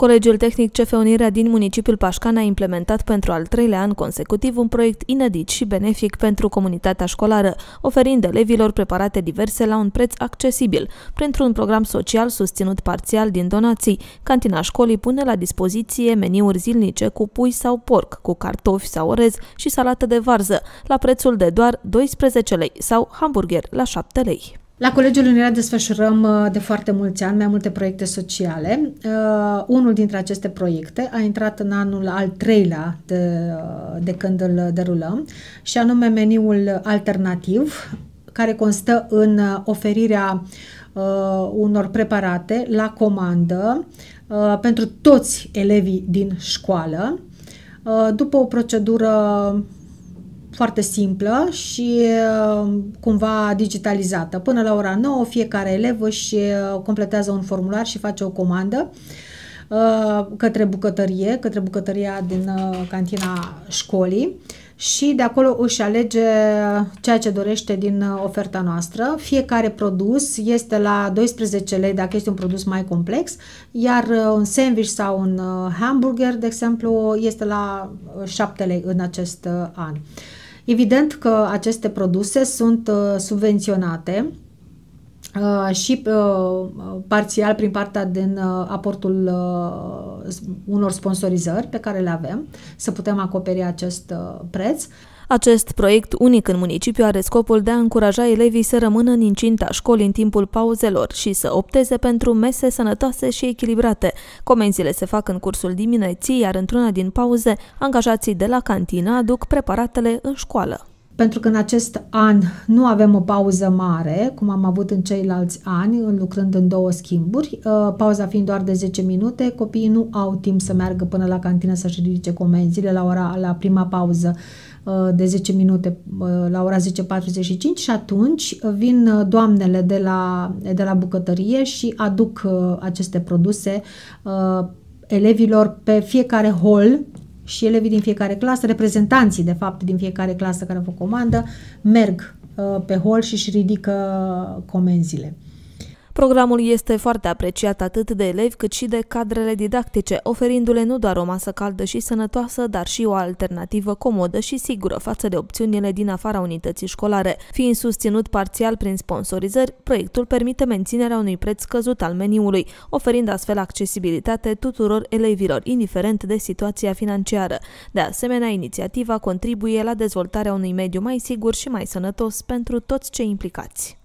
Colegiul Tehnic CF Unirea din municipiul Pașcan a implementat pentru al treilea an consecutiv un proiect inedit și benefic pentru comunitatea școlară, oferind elevilor preparate diverse la un preț accesibil, printr-un program social susținut parțial din donații. Cantina școlii pune la dispoziție meniuri zilnice cu pui sau porc, cu cartofi sau orez și salată de varză, la prețul de doar 12 lei sau hamburger la 7 lei. La Colegiul Unirea desfășurăm uh, de foarte mulți ani mai multe proiecte sociale. Uh, unul dintre aceste proiecte a intrat în anul al treilea de, uh, de când îl derulăm și anume meniul alternativ care constă în uh, oferirea uh, unor preparate la comandă uh, pentru toți elevii din școală după o procedură foarte simplă și uh, cumva digitalizată. Până la ora 9 fiecare elev își uh, completează un formular și face o comandă uh, către bucătărie, către bucătăria din cantina școlii și de acolo își alege ceea ce dorește din oferta noastră. Fiecare produs este la 12 lei dacă este un produs mai complex, iar un sandwich sau un hamburger, de exemplu, este la 7 lei în acest an. Evident că aceste produse sunt uh, subvenționate Uh, și uh, uh, parțial prin partea din uh, aportul uh, unor sponsorizări pe care le avem, să putem acoperi acest uh, preț. Acest proiect unic în municipiu are scopul de a încuraja elevii să rămână în incinta școlii în timpul pauzelor și să opteze pentru mese sănătoase și echilibrate. Comenzile se fac în cursul dimineții, iar într-una din pauze, angajații de la cantina aduc preparatele în școală pentru că în acest an nu avem o pauză mare, cum am avut în ceilalți ani, lucrând în două schimburi, uh, pauza fiind doar de 10 minute, copiii nu au timp să meargă până la cantină să-și ridice comenzile la, ora, la prima pauză uh, de 10 minute uh, la ora 10.45 și atunci vin doamnele de la, de la bucătărie și aduc aceste produse elevilor pe fiecare hol și elevii din fiecare clasă, reprezentanții, de fapt, din fiecare clasă care vă comandă, merg uh, pe hol și își ridică comenzile. Programul este foarte apreciat atât de elevi cât și de cadrele didactice, oferindu-le nu doar o masă caldă și sănătoasă, dar și o alternativă comodă și sigură față de opțiunile din afara unității școlare. Fiind susținut parțial prin sponsorizări, proiectul permite menținerea unui preț scăzut al meniului, oferind astfel accesibilitate tuturor elevilor, indiferent de situația financiară. De asemenea, inițiativa contribuie la dezvoltarea unui mediu mai sigur și mai sănătos pentru toți cei implicați.